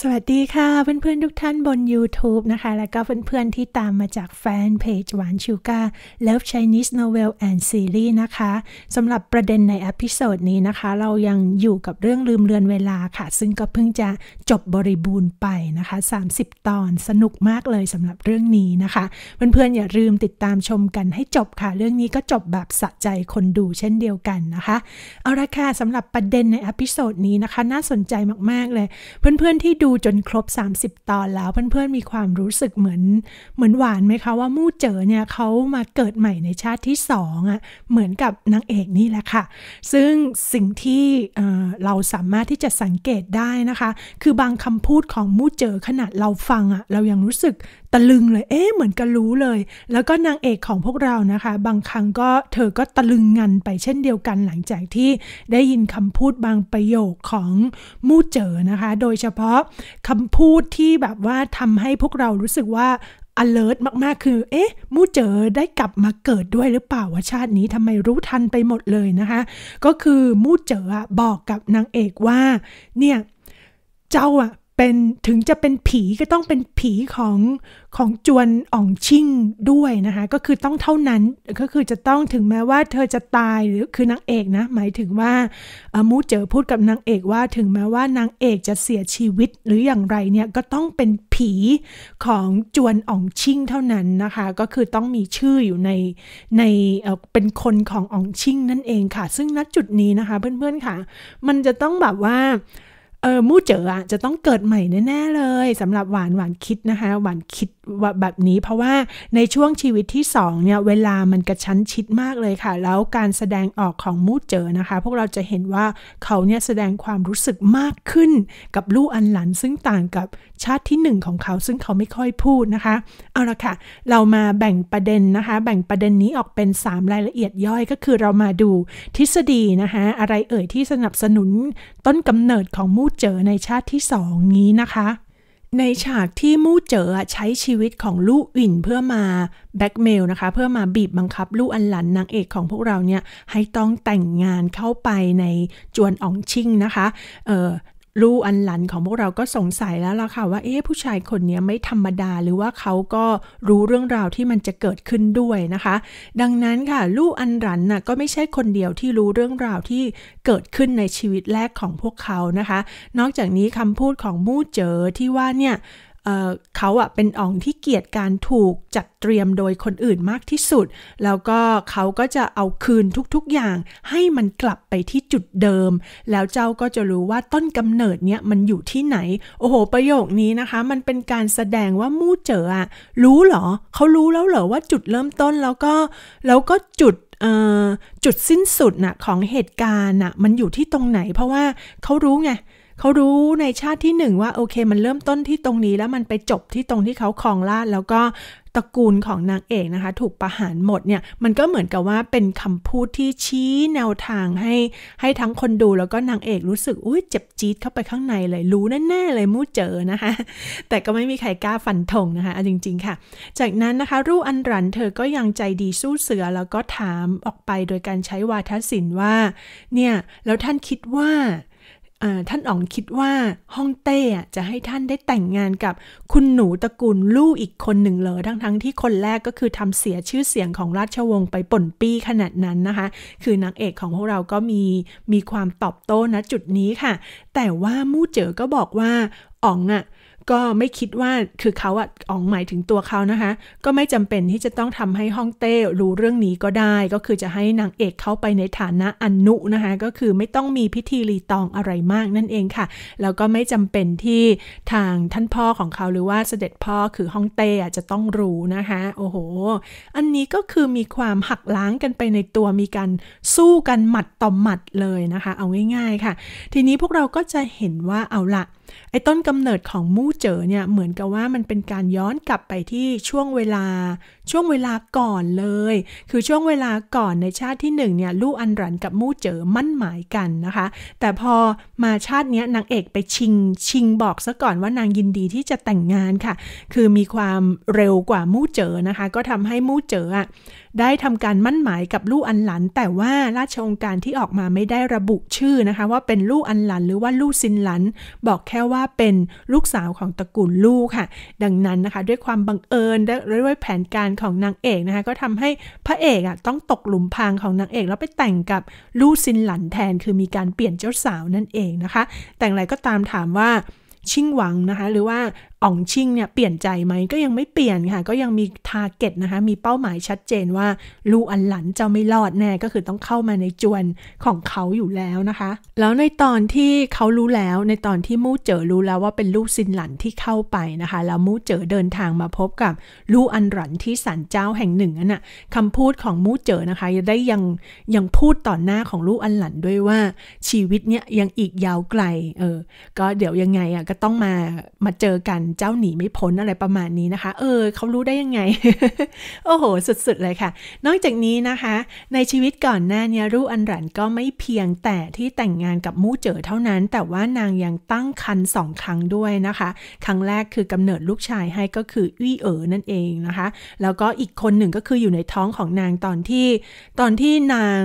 สวัสดีค่ะเพื่อน ๆ ทุกท่านบน YouTube นะคะ และก็เพื่อน ๆ ที่ตามมาจากแฟนเพจหวานชูกา Love Chinese Novel and Series นะคะสำหรับประเด็นในอพิโซดนี้นะคะ เรายังอยู่กับเรื่องลืมเลือนเวลาค่ะ ซึ่งก็เพิ่งจะจบบริบูรณ์ไปนะคะ 30 ตอนสนุกมากเลยสำหรับเรื่องนี้นะคะ เพื่อน ๆ อย่าลืมติดตามชมกันให้จบค่ะเรื่องนี้ก็จบแบบสะใจคนดูเช่นเดียวกันนะคะ เอาละค่ะสำหรับประเด็นในอพิโซดนี้นะคะน่าสนใจมากๆ เลยเพื่อนๆที่ดูดูจนครบ 30 ตอนแล้วเพื่อนๆ มีความรู้สึกเหมือนเหมือนหวานไหมคะ ว่ามู่เจ๋อเนี่ยเขามาเกิดใหม่ในชาติที่2องอะ่ะเหมือนกับนางเอกนี่แหละค่ะ ซึ่งสิ่งที่เราสามารถที่จะสังเกตได้นะคะ คือบางคำพูดของมู่เจ๋อขนาดเราฟังอะ่ะเรายังรู้สึกตะลึงเลย เอ๊ะเหมือนกันรู้เลย แล้วก็นางเอกของพวกเรานะคะ บางครั้งก็เธอก็ตะลึงงันไปเช่นเดียวกัน หลังจากที่ได้ยินคำพูดบางประโยคของมู่เจอนะคะ โดยเฉพาะคำพูดที่แบบว่าทำให้พวกเรารู้สึกว่า alert มากๆ คือ เอ๊ะมู่เจอได้กลับมาเกิดด้วยหรือเปล่าว่าชาตินี้ทำไมรู้ทันไปหมดเลยนะคะ ก็คือมู่เจอบอกกับนางเอกว่า เนี่ย เจ้าอะเป็นถึงจะเป็นผีก็ต้องเป็นผีของของจวนอ่องชิ่งด้วยนะคะก็คือต้องเท่านั้นก็คือจะต้องถึงแม้ว่าเธอจะตายหรือคือนางเอกนะหมายถึงว่ามูเจอพูดกับนางเอกว่าถึงแม้ว่านางเอกจะเสียชีวิตหรืออย่างไรเนี่ยก็ต้องเป็นผีของจวนอ่องชิ่งเท่านั้นนะคะก็คือต้องมีชื่ออยู่ในในเป็นคนของอ่องชิ่งนั่นเองค่ะซึ่งณจุดนี้นะคะเพื่อนๆค่ะ มันจะต้องแบบว่าเออมู่เจ๋อจะต้องเกิดใหม่แน่ ๆ เลยสำหรับหวานหวานคิดนะคะหวานคิดแบบนี้เพราะว่าในช่วงชีวิตที่2เนี่ยเวลามันกระชั้นชิดมากเลยค่ะ แล้วการแสดงออกของมูดเจอนะคะ พวกเราจะเห็นว่าเขาเนี่ยแสดงความรู้สึกมากขึ้นกับลูกอันหลันซึ่งต่างกับชาติที่ 1 ของเขาซึ่งเขาไม่ค่อยพูดนะคะเอาละค่ะเรามาแบ่งประเด็นนะคะ แบ่งประเด็นนี้ออกเป็น3รายละเอียดย่อยก็คือเรามาดูทฤษฎีนะคะอะไรเอ่ยที่สนับสนุนต้นกำเนิดของมูดเจอในชาติที่ 2 นี้นะคะในฉากที่มู่เจอใช้ชีวิตของลู่อินเพื่อมาแบ็กเมลนะคะ เพื่อมาบีบบังคับลู่อันหลันนางเอกของพวกเราเนี่ย ให้ต้องแต่งงานเข้าไปในจวนอองชิงนะคะลู่อันหลันของพวกเราก็สงสัยแล้วล่ะค่ะว่าเอ๊ะผู้ชายคนนี้ไม่ธรรมดาหรือว่าเขาก็รู้เรื่องราวที่มันจะเกิดขึ้นด้วยนะคะ ดังนั้นค่ะลู่อันหลันน่ะก็ไม่ใช่คนเดียวที่รู้เรื่องราวที่เกิดขึ้นในชีวิตแรกของพวกเขานะคะ นอกจากนี้คำพูดของมู่เจอที่ว่าเนี่ยเขาอะเป็นอ่องที่เกียดการถูกจัดเตรียมโดยคนอื่นมากที่สุด แล้วก็เขาก็จะเอาคืนทุกๆอย่างให้มันกลับไปที่จุดเดิม แล้วเจ้าก็จะรู้ว่าต้นกำเนิดเนี่ยมันอยู่ที่ไหน โอ้โหประโยคนี้นะคะ มันเป็นการแสดงว่ามู่เจ๋ออะรู้เหรอเขารู้แล้วเหรอว่าจุดเริ่มต้นแล้วก็แล้วก็จุดจุดสิ้นสุดนะ่ะของเหตุการณ์นะ่ะมันอยู่ที่ตรงไหน เพราะว่าเขารู้ไงเขารู้ในชาติที่หนึ่งว่าโอเค มันเริ่มต้นที่ตรงนี้แล้วมันไปจบที่ตรงที่เขาครองราชแล้วก็ตระกูลของนางเอกนะคะ ถูกประหารหมดเนี่ยมันก็เหมือนกับว่าเป็นคำพูดที่ชี้แนวทางให้ให้ทั้งคนดูแล้วก็นางเอกรู้สึกอุ้ยเจ็บจี๊ดเข้าไปข้างในเลย รู้แน่ๆเลยมู้เจอนะคะ แต่ก็ไม่มีใครกล้าฟันธงนะคะจริง ๆค่ะ จากนั้นนะคะ รูอันรันเธอก็ยังใจดีสู้เสือ แล้วก็ถามออกไปโดยการใช้วาทศิลป์ว่า เนี่ยแล้วท่านคิดว่าท่านอ๋องคิดว่าฮ่องเต้จะให้ท่านได้แต่งงานกับคุณหนูตระกูลลู่อีกคนหนึ่งเลยทั้งๆทที่คนแรกก็คือทำเสียชื่อเสียงของราชวงศ์ไปป่นปี้ขนาดนั้นนะคะ คือนางเอกของพวกเราก็มีมีความตอบโต้นะจุดนี้ค่ะ แต่ว่ามู่เจ๋อก็บอกว่าอ๋องอะ่ะก็ไม่คิดว่าคือเขาอะอองหมายถึงตัวเขานะคะ ก็ไม่จำเป็นที่จะต้องทำให้ฮ่องเต้รู้เรื่องนี้ก็ได้ ก็คือจะให้นางเอกเข้าไปในฐานะอนุนะคะก็คือไม่ต้องมีพิธีรีตองอะไรมากนั่นเองค่ะ แล้วก็ไม่จำเป็นที่ทางท่านพ่อของเขาหรือว่าเสด็จพ่อคือฮ่องเต้อะจะต้องรู้นะคะโอ้โห อันนี้ก็คือมีความหักล้างกันไปในตัวมีการสู้กันหมัดต่อหมัดเลยนะคะ เอาง่ายๆค่ะ ทีนี้พวกเราก็จะเห็นว่าเอาละไอ้ต้นกำเนิดของมู่เจ๋อเนี่ย เหมือนกับว่ามันเป็นการย้อนกลับไปที่ช่วงเวลา ช่วงเวลาก่อนเลย คือช่วงเวลาก่อนในชาติที่หนึ่งเนี่ยลู่อันรันกับมู่เจ๋อมั่นหมายกันนะคะ แต่พอมาชาตินี้นางเอกไปชิงชิงบอกซะก่อนว่านางยินดีที่จะแต่งงานค่ะ คือมีความเร็วกว่ามู่เจ๋อนะคะ ก็ทำให้มู่เจ๋ออะได้ทำการมั่นหมายกับลู่อันหลัน แต่ว่าราชองค์การที่ออกมาไม่ได้ระบุชื่อนะคะว่าเป็นลู่อันหลันหรือว่าลู่ซินหลันบอกค่ว่าเป็นลูกสาวของตระกูลลูกค่ะ ดังนั้นนะคะ ด้วยความบังเอิญ และด้วยแผนการของนางเอกนะคะ ก็ทำให้พระเอกอ่ะต้องตกหลุมพรางของนางเอก แล้วไปแต่งกับลู่ซินหลันแทนคือมีการเปลี่ยนเจ้าสาวนั่นเองนะคะ แต่งไรก็ตามถามว่าชิงหวังนะคะหรือว่าอ่อง ชิงเนี่ยเปลี่ยนใจไหมก็ ยังไม่เปลี่ยนค่ะก็ยังมีทาร์เก็ตนะคะมีเป้าหมายชัดเจนว่า ลูอันหลัน จะไม่รอด แน่ ก็คือต้องเข้ามาในจวนของเขาอยู่แล้วนะคะ แล้วในตอนที่เขารู้แล้วในตอนที่มู่เจอรู้แล้วว่าเป็นลูกซินหลันที่เข้าไปนะคะแล้วมู่เจอเดินทางมาพบกับลูอันหลันที่ศาลเจ้าแห่งหนึ่งนั่นะคำพูดของมู่เจอนะคะ ได้ยังยังพูดต่อหน้าของลูอันหลันด้วยว่าชีวิตเนี่ยยังอีกยาวไกลเออก็เดี๋ยวยังไงอ่ะก็็ต้องมามาเจอกันเจ้าหนีไม่พ้นอะไรประมาณนี้นะคะ เออเขารู้ได้ยังไงโอ้โหสุดๆเลยค่ะ นอกจากนี้นะคะ ในชีวิตก่อนหน้านี้รู้อันรันก็ไม่เพียงแต่ที่แต่งงานกับมู่เจอเท่านั้น แต่ว่านางยังตั้งครรภ์สองครั้งด้วยนะคะ ครั้งแรกคือกำเนิดลูกชายให้ก็คืออี้เอ๋อนั่นเองนะคะ แล้วก็อีกคนหนึ่งก็คืออยู่ในท้องของนางตอนที่ ตอนที่นาง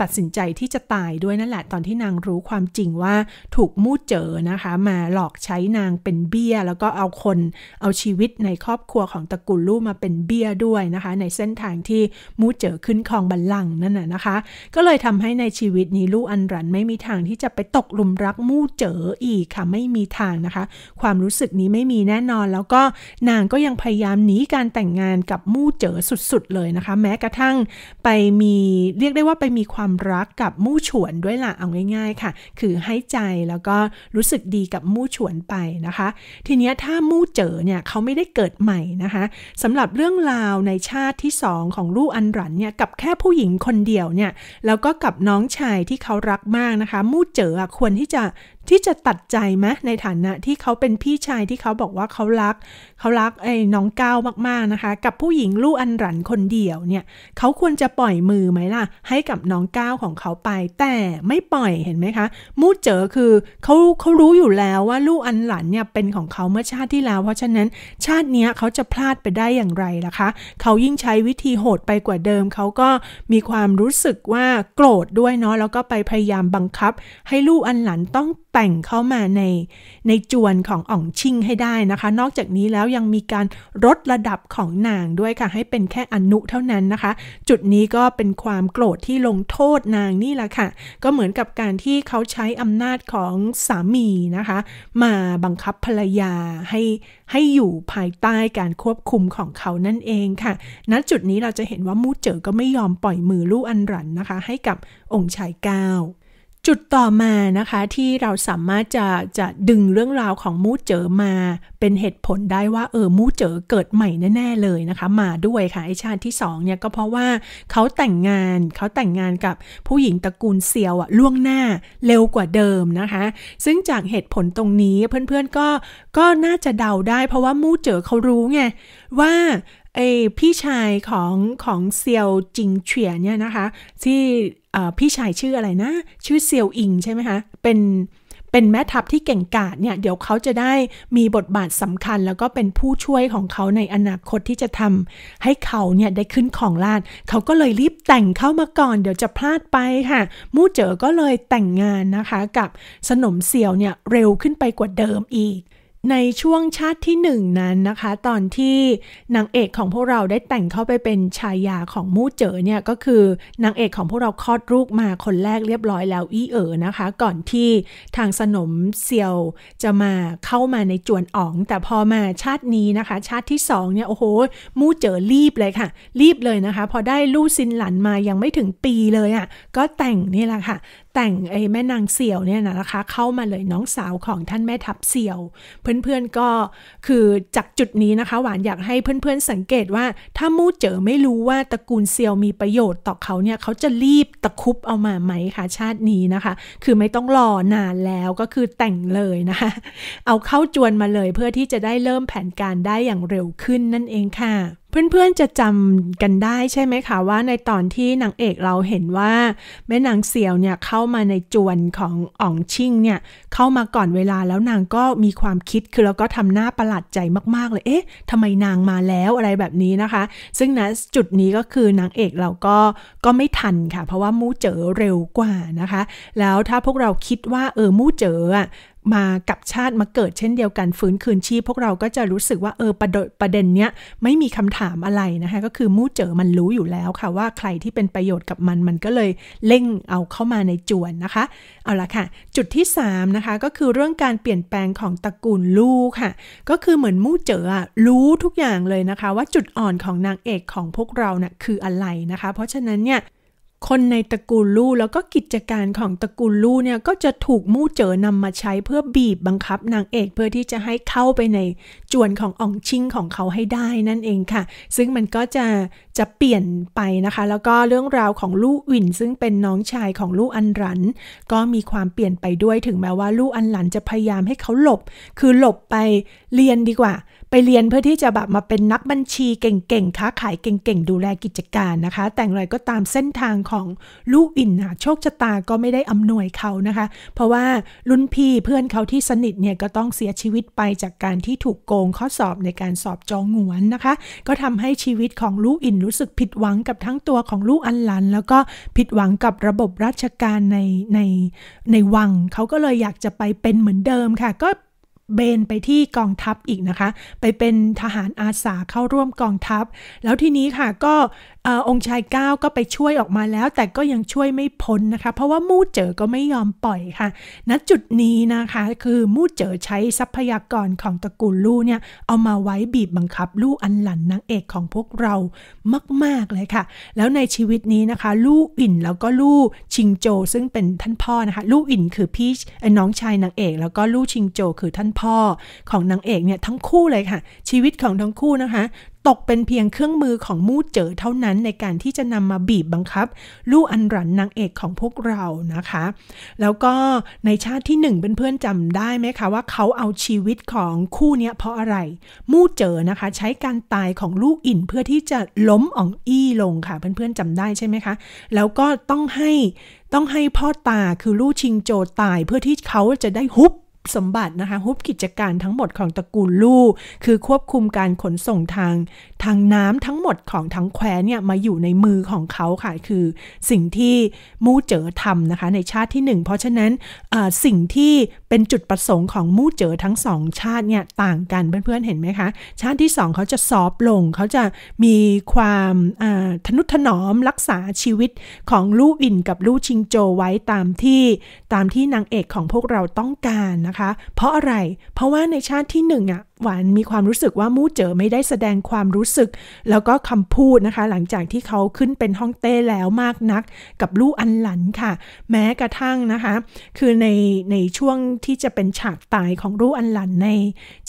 ตัดสินใจที่จะตายด้วยนั่นแหละตอนที่นางรู้ความจริงว่าถูกมู่เจอนะคะ มาหลอกใช้นางเป็นเบี้ยแล้วก็เอาคนเอาชีวิตในครอบครัวของตระกูลลู่มาเป็นเบี้ยด้วยนะคะ ในเส้นทางที่มูเจอขึ้นคลองบัลลังนั่นน่ะนะคะ ก็เลยทำให้ในชีวิตนี้ลู่อันรันไม่มีทางที่จะไปตกลุมรักมูเจออีกค่ะไม่มีทางนะคะ ความรู้สึกนี้ไม่มีแน่นอน แล้วก็นางก็ยังพยายามหนีการแต่งงานกับมูเจอสุดๆเลยนะคะ แม้กระทั่งไปมีเรียกได้ว่าไปมีความรักกับมู่ฉวนด้วยล่ะเอาง่ายๆค่ะคือให้ใจแล้วก็รู้สึกดีกับมู่ฉวนนันไปนะคะ ทีนี้ถ้ามู่เจ๋อเนี่ยเขาไม่ได้เกิดใหม่นะคะสำหรับเรื่องราวในชาติที่สองของลู่อันรันเนี่ยกับแค่ผู้หญิงคนเดียวเนี่ยแล้วก็กับน้องชายที่เขารักมากนะคะ มู่เจ๋อควรที่จะที่จะตัดใจไหมในฐานะที่เขาเป็นพี่ชายที่เขาบอกว่าเขารัก เขารักไอ้น้องก้าวมากๆนะคะ กับผู้หญิงลูกอันรันคนเดียวเนี่ย เขาควรจะปล่อยมือไหมล่ะ ให้กับน้องก้าวของเขาไป แต่ไม่ปล่อยเห็นไหมคะ มูดเจอคือเขาเขารู้อยู่แล้วว่าลูกอันหลันเนี่ยเป็นของเขาเมื่อชาติที่แล้ว เพราะฉะนั้นชาตินี้เขาจะพลาดไปได้อย่างไรล่ะคะ เขายิ่งใช้วิธีโหดไปกว่าเดิม เขาก็มีความรู้สึกว่าโกรธด้วยเนาะแล้วก็ไปพยายามบังคับ ให้ลูกอันหลันต้องแต่งเข้ามาในในจวนขององชิงให้ได้นะคะ นอกจากนี้แล้วยังมีการลดระดับของนางด้วยค่ะ ให้เป็นแค่อนุเท่านั้นนะคะ จุดนี้ก็เป็นความโกรธที่ลงโทษนางนี่แหละค่ะ ก็เหมือนกับการที่เขาใช้อำนาจของสามีนะคะ มาบังคับภรรยาให้ให้อยู่ภายใต้การควบคุมของเขานั่นเองค่ะณจุดนี้เราจะเห็นว่ามูเจอก็ไม่ยอมปล่อยมือลู่อันรันนะคะ ให้กับองค์ชายก้าวจุดต่อมานะคะที่เราสามารถจะจะดึงเรื่องราวของมูเจอมา เป็นเหตุผลได้ว่าเออมูเจอเกิดใหม่แน่ ๆ เลยนะคะ มาด้วยค่ะไอชาติที่สองเนี่ย ก็เพราะว่าเขาแต่งงานเขาแต่งงานกับผู้หญิงตระกูลเซียวอะล่วงหน้าเร็วกว่าเดิมนะคะ ซึ่งจากเหตุผลตรงนี้ เพื่อนๆก็ก็น่าจะเดาได้ เพราะว่ามูเจอเขารู้ไงว่าไอพี่ชายของของเซียวจิงเฉียเนี่ยนะคะ ที่พี่ชายชื่ออะไรนะ ชื่อเซียวอิงใช่ไหมคะเป็นเป็นแม่ทัพที่เก่งกาจเนี่ยเดี๋ยวเขาจะได้มีบทบาทสำคัญ แล้วก็เป็นผู้ช่วยของเขาในอนาคตที่จะทำให้เขาเนี่ยได้ขึ้นของราชเขาก็เลยรีบแต่งเข้ามาก่อน เดี๋ยวจะพลาดไปค่ะ มู่เจ๋อก็เลยแต่งงานนะคะกับสนมเสี่ยวเนี่ยเร็วขึ้นไปกว่าเดิมอีกในช่วงชาติที่หนึ่งนั้นนะคะตอนที่นางเอกของพวกเราได้แต่งเข้าไปเป็นชายาของมู่เจ๋อเนี่ยก็คือนางเอกของพวกเราคลอดลูกมาคนแรกเรียบร้อยแล้วอี้เอ๋อนะคะ ก่อนที่ทางสนมเซียวจะมาเข้ามาในจวนอ๋อง แต่พอมาชาตินี้นะคะ ชาติที่สองเนี่ยโอ้โหมู่เจ๋อรีบเลยค่ะ รีบเลยนะคะ พอได้ลูกซินหลันมายังไม่ถึงปีเลยอะ่ะก็แต่งนี่แหละค่ะแต่งไอ้แม่นางเสี่ยวเนี่ยนะคะเข้ามาเลยน้องสาวของท่านแม่ทัพเสี่ยวเพื่อนๆก็คือจากจุดนี้นะคะหวานอยากให้เพื่อน ๆสังเกตว่า ถ้ามู่เจ๋อไม่รู้ว่าตระกูลเสี่ยวมีประโยชน์ต่อเขาเนี่ย เขาจะรีบตะคุบเอามาไหมคะชาตินี้นะคะ คือไม่ต้องรอนานแล้วก็คือแต่งเลยนะคะเอาเข้าจวนมาเลยเพื่อที่จะได้เริ่มแผนการได้อย่างเร็วขึ้นนั่นเองค่ะเพื่อนๆ จะจำกันได้ใช่ไหมคะว่า ในตอนที่นางเอกเราเห็นว่าแม่นางเสี่ยวเนี่ยเข้ามาในจวนของอ่องชิงเนี่ยเข้ามาก่อนเวลาแล้วนางก็มีความคิดคือแล้วก็ทำหน้าประหลาดใจมากๆเลยเอ๊ะทำไมนางมาแล้วอะไรแบบนี้นะคะ ซึ่งนะจุดนี้ก็คือนางเอกเราก็ก็ไม่ทันค่ะ เพราะว่ามู้เจ๋อเร็วกว่านะคะ แล้วถ้าพวกเราคิดว่าเออมู้เจ๋อมากับชาติมาเกิดเช่นเดียวกันฟื้นคืนชีพพวกเราก็จะรู้สึกว่าเออประเดประเด็นเนี้ยไม่มีคำถามอะไรนะคะ ก็คือมู้เจอมันรู้อยู่แล้วค่ะ ว่าใครที่เป็นประโยชน์กับมันมันก็เลยเล่งเอาเข้ามาในจวนนะคะ เอาละค่ะ จุดที่ 3 นะคะ ก็คือเรื่องการเปลี่ยนแปลงของตระกูลลูกค่ะ ก็คือเหมือนมู้เจออรู้ทุกอย่างเลยนะคะ ว่าจุดอ่อนของนางเอกของพวกเราเนะ่ยคืออะไรนะคะ เพราะฉะนั้นเนี่ยคนในตระกูลลู่ แล้วก็กิจการของตระกูลลู่เนี่ยก็จะถูกมู่เจอนำมาใช้เพื่อบีบบังคับนางเอกเพื่อที่จะให้เข้าไปในจวนของอคงชิงของเขาให้ได้นั่นเองค่ะ ซึ่งมันก็จะจะเปลี่ยนไปนะคะ แล้วก็เรื่องราวของลู่อินซึ่งเป็นน้องชายของลู่อันหลัน ก็มีความเปลี่ยนไปด้วยถึงแม้ว่าลู่อันหลันจะพยายามให้เขาหลบ คือหลบไปเรียนดีกว่าไปเรียนเพื่อที่จะแบบมาเป็นนักบัญชีเก่งๆ ค้าขายเก่งๆ ดูแลกิจการนะคะ แต่อะงไรก็ตามเส้นทางของลูกอินนะโชคชะตาก็ไม่ได้อำนวยเขานะคะ เพราะว่ารุ่นพี่เพื่อนเขาที่สนิทเนี่ยก็ต้องเสียชีวิตไปจากการที่ถูกโกงข้อสอบในการสอบจองหวนนะคะ ก็ทำให้ชีวิตของลูกอินรู้สึกผิดหวังกับทั้งตัวของลูกอันลัน แล้วก็ผิดหวังกับระบบราชการในในในวัง เขาก็เลยอยากจะไปเป็นเหมือนเดิมค่ะก็เบนไปที่กองทัพอีกนะคะ ไปเป็นทหารอาสาเข้าร่วมกองทัพ แล้วทีนี้ค่ะก็องค์ชายก้าก็ไปช่วยออกมาแล้ว แต่ก็ยังช่วยไม่พ้นนะคะ เพราะว่ามู่เจ๋อก็ไม่ยอมปล่อยค่ะณจุดนี้นะคะคือมู่เจ๋อใช้ทรัพยากรของตระกูลลู่เนี่ย เอามาไว้บีบบังคับ ลู่อันหลันนางเอกของพวกเรามากๆเลยค่ะ แล้วในชีวิตนี้นะคะ ลู่อินแล้วก็ลู่ชิงโจซึ่งเป็นท่านพ่อนะคะ ลู่อินคือพี่น้องชายนางเอก แล้วก็ลู่ชิงโจคือท่านพ่อของนางเอกเนี่ยทั้งคู่เลยค่ะ ชีวิตของทั้งคู่นะคะตกเป็นเพียงเครื่องมือของมู่เจ๋อเท่านั้นในการที่จะนำมาบีบบังคับ ลู่อันรันนางเอกของพวกเรานะคะ แล้วก็ในชาติที่หนึ่งเเพื่อนๆจำได้ไหมคะ ว่าเขาเอาชีวิตของคู่เนี้ยเพราะอะไรมู่เจ๋อนะคะใช้การตายของลูกอินเพื่อที่จะล้มอ่องอี้ลงค่ะเพื่อนๆจำได้ใช่ไหมคะแล้วก็ต้องให้ต้องให้พ่อตาคือลู่ชิงโจตายเพื่อที่เขาจะได้ฮุบสมบัตินะคะฮุบกิจการทั้งหมดของตระกูลลู่คือควบคุมการขนส่งทางทางน้ำทั้งหมดของทั้งแคว้นเนี่ยมาอยู่ในมือของเขาค่ะ คือสิ่งที่มู่เจ๋อทำนะคะ ในชาติที่ 1 เพราะฉะนั้นสิ่งที่เป็นจุดประสงค์ของมู่เจ๋อทั้งสองชาติเนี่ยต่างกันเพื่อนๆเห็นไหมคะ ชาติที่ 2เขาจะซอฟลงเขาจะมีความทนุถนอมรักษาชีวิตของลู่อิน กับลู่ชิงโจไว้ตามที่ตามที่นางเอกของพวกเราต้องการนะคะคะเพราะอะไร เพราะว่าในชาติที่หนึ่งอ่ะหวานมีความรู้สึกว่ามู่เจอไม่ได้แสดงความรู้สึก แล้วก็คำพูดนะคะ หลังจากที่เขาขึ้นเป็นฮ่องเต้แล้วมากนัก กับลู่อันหลันค่ะ แม้กระทั่งนะคะ คือในในช่วงที่จะเป็นฉากตายของลู่อันหลันใน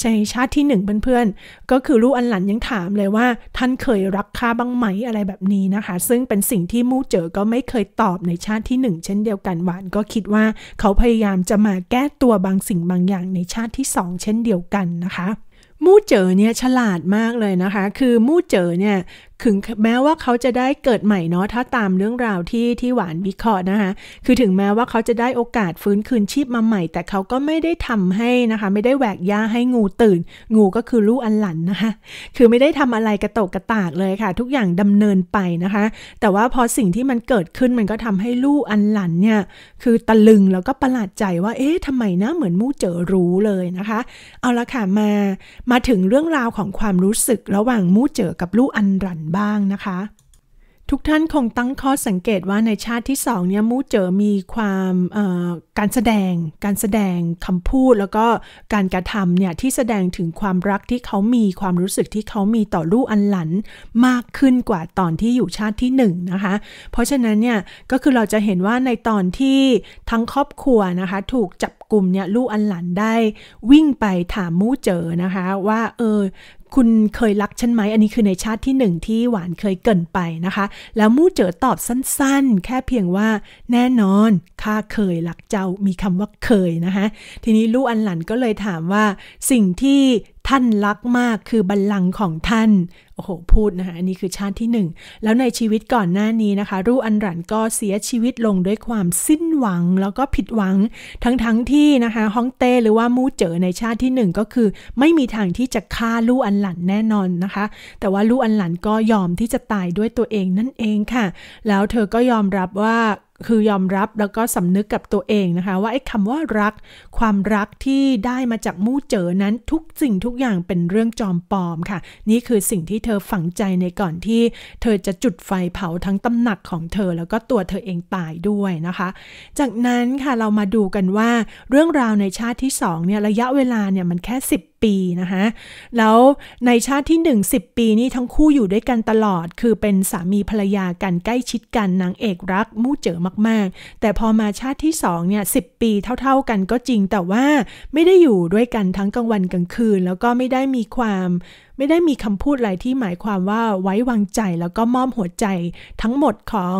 ในชาติที่หนึ่งเพื่อนๆ ก็คือลู่อันหลันยังถามเลยว่า ท่านเคยรักข้าบ้างไหมอะไรแบบนี้นะคะ ซึ่งเป็นสิ่งที่มู่เจอก็ไม่เคยตอบในชาติที่หนึ่งเช่นเดียวกันหวานก็คิดว่าเขาพยายามจะมาแก้ตัวบางสิ่งบางอย่างในชาติที่ 2 เช่นเดียวกันนะคะมู่เจ๋อเนี่ยฉลาดมากเลยนะคะ คือมู่เจ๋อเนี่ยถึงแม้ว่าเขาจะได้เกิดใหม่เนาะ ถ้าตามเรื่องราวที่ที่หวานวิเคราะห์นะคะ คือถึงแม้ว่าเขาจะได้โอกาสฟื้นคืนชีพมาใหม่ แต่เขาก็ไม่ได้ทำให้นะคะ ไม่ได้แหวกย่าให้งูตื่น งูก็คือลูกอันหลันนะคะ คือไม่ได้ทำอะไรกระตกกระตากเลยค่ะ ทุกอย่างดำเนินไปนะคะ แต่ว่าพอสิ่งที่มันเกิดขึ้น มันก็ทำให้ลูกอันหลันเนี่ย คือตะลึงแล้วก็ประหลาดใจว่า เอ๊ะทำไมนะ เหมือนมู่เจ๋อรู้เลยนะคะ เอาละค่ะ มามาถึงเรื่องราวของความรู้สึกระหว่างมู่เจอกับลู่อันรันบ้างนะคะทุกท่านคงตั้งข้อสังเกตว่าในชาติที่สองเนี่ยมูเจอมีความการแสดงการแสดงคำพูด แล้วก็การกระทำเนี่ยที่แสดงถึงความรักที่เขามีความรู้สึกที่เขามีต่อลูกอันหลันมากขึ้นกว่าตอนที่อยู่ชาติที่หนึ่งนะคะ เพราะฉะนั้นเนี่ยก็คือเราจะเห็นว่าในตอนที่ทั้งครอบครัวนะคะถูกจับกลุ่มเนี่ยลูกอันหลันได้วิ่งไปถามมูเจอนะคะว่าเออคุณเคยรักฉันไหมอันนี้คือในชาติที่หนึ่งที่หวานเคยเกินไปนะคะ แล้วมู่เจ๋อตอบสั้นๆ แค่เพียงว่าแน่นอนข้าเคยรักเจ้ามีคำว่าเคยนะคะ ทีนี้ลู่อันหลันก็เลยถามว่าสิ่งที่ท่านรักมากคือบัลลังก์ของท่าน โอ้โห พูดนะคะอันนี้คือชาติที่หนึ่งแล้วในชีวิตก่อนหน้านี้นะคะรูอันรันก็เสียชีวิตลงด้วยความสิ้นหวัง แล้วก็ผิดหวังทั้งๆทที่นะคะฮองเต้หรือว่ามูเจอในชาติที่หนึ่งก็คือไม่มีทางที่จะฆ่าลูอันหลันแน่นอนนะคะ แต่ว่าลูอันหลันก็ยอมที่จะตายด้วยตัวเองนั่นเองค่ะ แล้วเธอก็ยอมรับว่าคือยอมรับแล้วก็สำนึกกับตัวเองนะคะ ว่าไอ้คำว่ารักความรักที่ได้มาจากมู่เจอนั้นทุกสิ่งทุกอย่างเป็นเรื่องจอมปลอมค่ะ นี่คือสิ่งที่เธอฝังใจในก่อนที่ เธอจะจุดไฟเผาทั้งตำหนักของเธอ แล้วก็ตัวเธอเองตายด้วยนะคะ จากนั้นค่ะเรามาดูกันว่าเรื่องราวในชาติที่2เนี่ยระยะเวลาเนี่ยมันแค่ 10ปีนะคะแล้วในชาติที่ 1 10 ปีนี้ทั้งคู่อยู่ด้วยกันตลอด คือเป็นสามีภรรยากันใกล้ชิดกันนางเอกรักมู่เจ๋อมากๆ แต่พอมาชาติที่2เนี่ยสิปีเท่าๆกันก็จริงแต่ว่าไม่ได้อยู่ด้วยกันทั้งกลางวันกลางคืนแล้วก็ไม่ได้มีความไม่ได้มีคำพูดอะไรที่หมายความว่าไว้วางใจแล้วก็มอบหัวใจทั้งหมดของ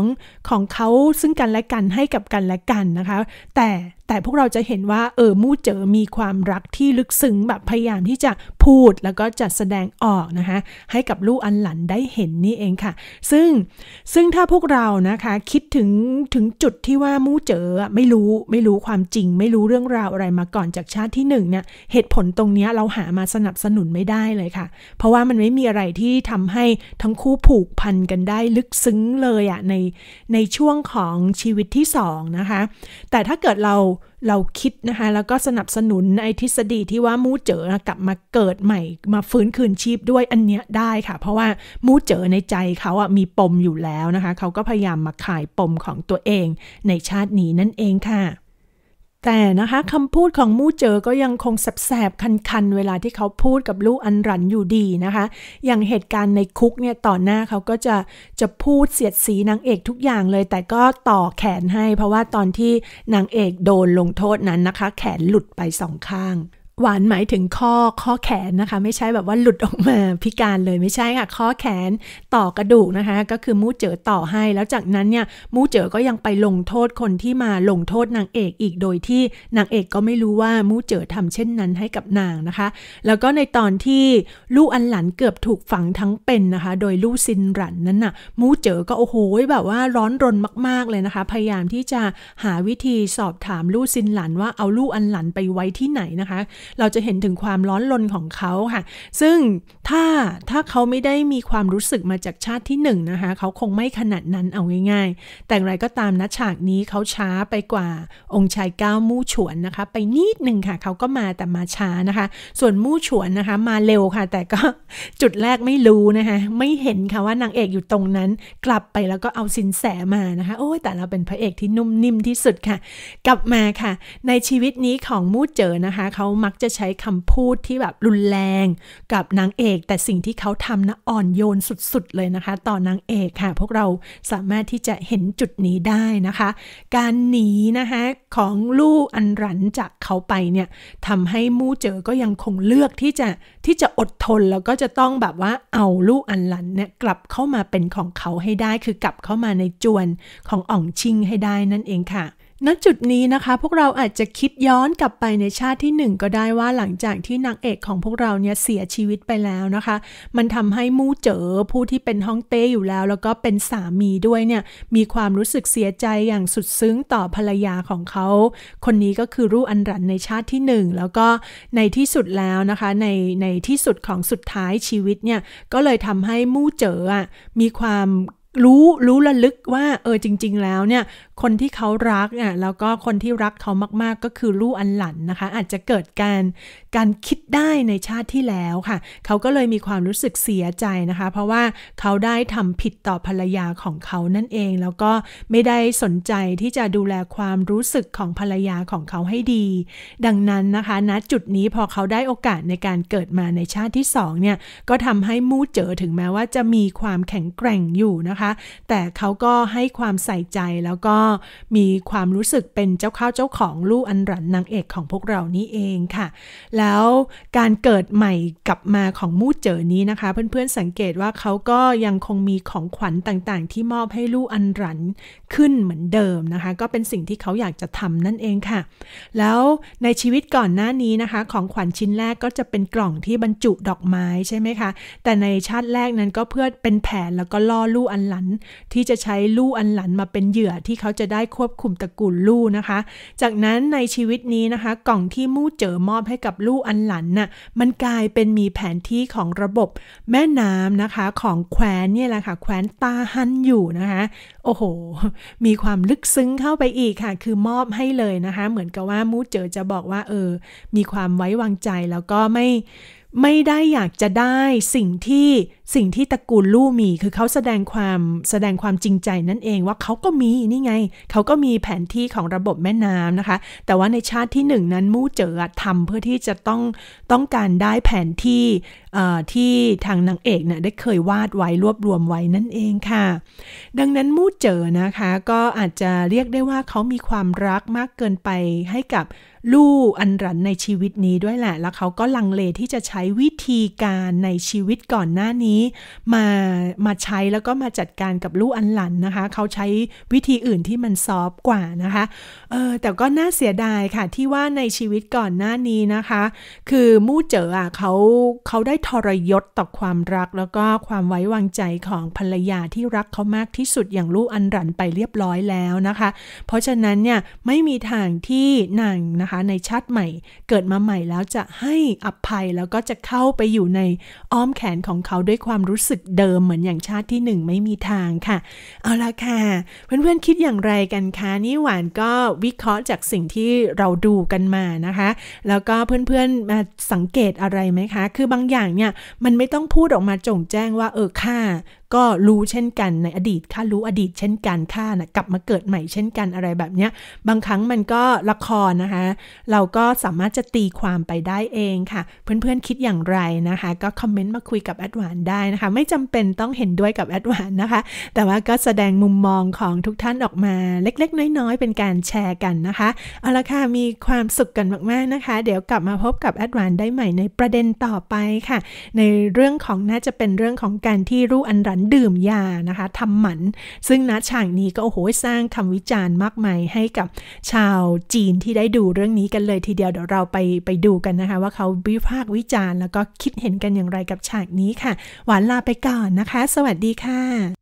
ของเขาซึ่งกันและกันให้กับกันและกันนะคะ แต่แต่พวกเราจะเห็นว่า เออมู่เจอมีความรักที่ลึกซึ้งแบบพยายามที่จะพูดแล้วก็จะแสดงออกนะคะให้กับลูกอันหลันได้เห็นนี่เองค่ะ ซึ่งซึ่งถ้าพวกเรานะคะคิดถึงถึงจุดที่ว่ามู่เจอไม่รู้ไม่รู้ความจริง ไม่รู้เรื่องราวอะไรมาก่อนจากชาติที่หนึ่งเนี่ยเหตุผลตรงนี้เราหามาสนับสนุนไม่ได้เลยค่ะเพราะว่ามันไม่มีอะไรที่ทำให้ทั้งคู่ผูกพันกันได้ลึกซึ้งเลยอะในในช่วงของชีวิตที่สองนะคะแต่ถ้าเกิดเราเราคิดนะคะ แล้วก็สนับสนุนไอ้ทฤษฎีที่ว่ามูเจอกลับมาเกิดใหม่ มาฟื้นคืนชีพด้วยอันเนี้ยได้ค่ะ เพราะว่ามูเจอในใจเขาอะมีปมอยู่แล้วนะคะเขาก็พยายามมาขายปมของตัวเองในชาตินี้นั่นเองค่ะแต่นะคะคำพูดของมู่เจอก็ยังคงแสบๆคัน ๆ เวลาที่เขาพูดกับลูกอันรันอยู่ดีนะคะ อย่างเหตุการณ์ในคุกเนี่ยต่อหน้าเขาก็จะจะพูดเสียดสีนางเอกทุกอย่างเลย แต่ก็ต่อแขนให้เพราะว่าตอนที่นางเอกโดนลงโทษนั้นนะคะแขนหลุดไปสองข้างหวานหมายถึงข้อข้อแขนนะคะ ไม่ใช่แบบว่าหลุดออกมาพิการเลยไม่ใช่ค่ะข้อแขนต่อกระดูกนะคะ ก็คือมูเจอต่อให้แล้วจากนั้นเนี่ยมูเจอก็ยังไปลงโทษคนที่มาลงโทษนางเอกอีกโดยที่นางเอกก็ไม่รู้ว่ามูเจอทำเช่นนั้นให้กับนางนะคะ แล้วก็ในตอนที่ลูกอันหลันเกือบถูกฝังทั้งเป็นนะคะ โดยลู่ซินหลันนั้นน่ะ มูเจอก็โอ้โหแบบว่าร้อนรนมากๆเลยนะคะ พยายามที่จะหาวิธีสอบถามลู่ซินหลันว่าเอาลูกอันหลันไปไว้ที่ไหนนะคะเราจะเห็นถึงความร้อนรนของเขาค่ะ ซึ่งถ้าถ้าเขาไม่ได้มีความรู้สึกมาจากชาติที่1นนะคะเขาคงไม่ขนาดนั้นเอาง่าย ๆ แต่ไรก็ตามนะฉากนี้เขาช้าไปกว่าองค์ชายก้าวมู่ฉวนนะคะไปนิดหนึ่งค่ะ เขาก็มาแต่มาช้านะคะ ส่วนมู่ฉวนนะคะ มาเร็วค่ะ แต่ก็จุดแรกไม่รู้นะคะ ไม่เห็นค่ะว่านางเอกอยู่ตรงนั้นกลับไปแล้วก็เอาสินแสมานะคะ โอ้ยแต่เราเป็นพระเอกที่นุ่มนิ่มที่สุดค่ะ กลับมาค่ะ ในชีวิตนี้ของมู่เจอนะคะ เขามักจะใช้คำพูดที่แบบรุนแรงกับนางเอกแต่สิ่งที่เขาทำนะอ่อนโยนสุด ๆ เลยนะคะ ต่อนางเอกค่ะ พวกเราสามารถที่จะเห็นจุดนี้ได้นะคะ การหนีนะคะของลู่อันรันจากเขาไปเนี่ยทำให้มู่เจอก็ยังคงเลือกที่จะที่จะอดทนแล้วก็จะต้องแบบว่าเอาลู่อันรันเนี่ย กลับเข้ามาเป็นของเขาให้ได้คือกลับเข้ามาในจวนของอ่องชิงให้ได้นั่นเองค่ะณจุดนี้นะคะพวกเราอาจจะคิดย้อนกลับไปในชาติที่หนึ่งก็ได้ว่าหลังจากที่นางเอกของพวกเราเนี่ยเสียชีวิตไปแล้วนะคะ มันทำให้มู่เจอผู้ที่เป็นฮ่องเต้อยู่แล้ว แล้วก็เป็นสามีด้วยเนี่ยมีความรู้สึกเสียใจอย่างสุดซึ้งต่อภรรยาของเขา คนนี้ก็คือรู้อันรันในชาติที่หนึ่งแล้วก็ในที่สุดแล้วนะคะ ในในที่สุดของสุดท้ายชีวิตเนี่ยก็เลยทำให้มู่เจออ่ะมีความรู้รู้ระลึกว่าเออจริง ๆ แล้วเนี่ย คนที่เขารักอ่ะแล้วก็คนที่รักเขามาก ๆ ก็คือลูกอันหลันนะคะ อาจจะเกิดการการคิดได้ในชาติที่แล้วค่ะ เขาก็เลยมีความรู้สึกเสียใจนะคะ เพราะว่าเขาได้ทำผิดต่อภรรยาของเขานั่นเอง แล้วก็ไม่ได้สนใจที่จะดูแลความรู้สึกของภรรยาของเขาให้ดี ดังนั้นนะคะณนะจุดนี้พอเขาได้โอกาสในการเกิดมาในชาติที่ 2 เนี่ย ก็ทำให้มู่เจอถึงแม้ว่าจะมีความแข็งแกร่งอยู่นะคะ แต่เขาก็ให้ความใส่ใจแล้วก็มีความรู้สึกเป็นเจ้าข้าวเจ้าของลูกอันรันนางเอกของพวกเรานี่เองค่ะแล้วการเกิดใหม่กลับมาของมู่เจ๋อนี้นะคะ เพื่อนๆสังเกตว่าเขาก็ยังคงมีของขวัญต่างๆ ที่มอบให้ลูกอันรันขึ้นเหมือนเดิมนะคะ ก็เป็นสิ่งที่เขาอยากจะทำนั่นเองค่ะ แล้วในชีวิตก่อนหน้านี้นะคะ ของขวัญชิ้นแรกก็จะเป็นกล่องที่บรรจุดอกไม้ใช่ไหมคะแต่ในชาติแรกนั้นก็เพื่อเป็นแผน แล้วก็ล่อลูกอันหลัน ที่จะใช้ลูกอันหลันมาเป็นเหยื่อที่เขาจะได้ควบคุมตระกูลลูกนะคะ จากนั้นในชีวิตนี้นะคะ กล่องที่มู่เจ๋อมอบให้กับลูอันหลันน่ะมันกลายเป็นมีแผนที่ของระบบแม่น้ำนะคะ ของแคว้นเนี่ยแหละค่ะ แคว้นตาฮันอยู่นะคะโอ้โห มีความลึกซึ้งเข้าไปอีกค่ะ คือมอบให้เลยนะคะ เหมือนกับว่ามูเจอจะบอกว่า เออ มีความไว้วางใจแล้วก็ไม่ไม่ได้อยากจะได้สิ่งที่สิ่งที่ตระกูลลู่มี คือเขาแสดงความแสดงความจริงใจนั่นเอง ว่าเขาก็มีนี่ไงเขาก็มีแผนที่ของระบบแม่น้ำนะคะ แต่ว่าในชาติที่หนึ่งนั้น มู่เจอทำเพื่อที่จะต้องต้องการได้แผนที่ที่ทางนางเอกเนี่ยได้เคยวาดไว้ รวบรวมไว้ นั่นเองค่ะ ดังนั้นมู่เจอนะคะก็อาจจะเรียกได้ว่าเขามีความรักมากเกินไปให้กับลู่อันรันในชีวิตนี้ด้วยแหละ แล้วเขาก็ลังเลที่จะใช้วิธีการในชีวิตก่อนหน้านี้ มามาใช้แล้วก็มาจัดการกับลู่อันหลันนะคะ เขาใช้วิธีอื่นที่มันซอฟกว่านะคะ เออแต่ก็น่าเสียดายค่ะที่ว่าในชีวิตก่อนหน้านี้นะคะ คือมู่เจ๋ออ่ะเขาเขาได้ทรยศต่อความรักแล้วก็ความไว้วางใจของภรรยาที่รักเขามากที่สุดอย่างลู่อันหลันไปเรียบร้อยแล้วนะคะ เพราะฉะนั้นเนี่ยไม่มีทางที่นางนะคะในชาติใหม่เกิดมาใหม่แล้วจะให้อภัยแล้วก็จะเข้าไปอยู่ในอ้อมแขนของเขาด้วยความรู้สึกเดิมเหมือนอย่างชาติที่หนึ่งไม่มีทางค่ะเอาละค่ะ เพื่อนๆคิดอย่างไรกันคะนี่หวานก็วิเคราะห์จากสิ่งที่เราดูกันมานะคะ แล้วก็เพื่อนๆมาสังเกตอะไรไหมคะ คือบางอย่างเนี่ยมันไม่ต้องพูดออกมาจงแจ้งว่าเออค่ะก็รู้เช่นกันในอดีตค่ารู้อดีตเช่นกันค่านะกลับมาเกิดใหม่เช่นกันอะไรแบบเนี้ย บางครั้งมันก็ละครนะคะเราก็สามารถจะตีความไปได้เองค่ะ เพื่อนๆคิดอย่างไรนะคะ ก็คอมเมนต์มาคุยกับแอดวานได้นะคะ ไม่จำเป็นต้องเห็นด้วยกับแอดวานนะคะแต่ว่าก็แสดงมุมมองของทุกท่านออกมาเล็กๆ น้อย ๆ เป็นการแชร์กันนะคะเอาละค่ะมีความสุขกันมากๆนะคะ เดี๋ยวกลับมาพบกับแอดวานได้ใหม่ในประเด็นต่อไปค่ะ ในเรื่องของน่าจะเป็นเรื่องของการที่รู้อันรันันดื่มยานะคะทำหมัน ซึ่งณฉากนี้ก็ โอ้โห สร้างคำวิจารณ์มากมายให้กับชาวจีนที่ได้ดูเรื่องนี้กันเลย ทีเดียวเดี๋ยวเราไปไปดูกันนะคะ ว่าเขาวิพากษ์วิจารณ์ แล้วก็คิดเห็นกันอย่างไรกับฉากนี้ค่ะ หวานลาไปก่อนนะคะ สวัสดีค่ะ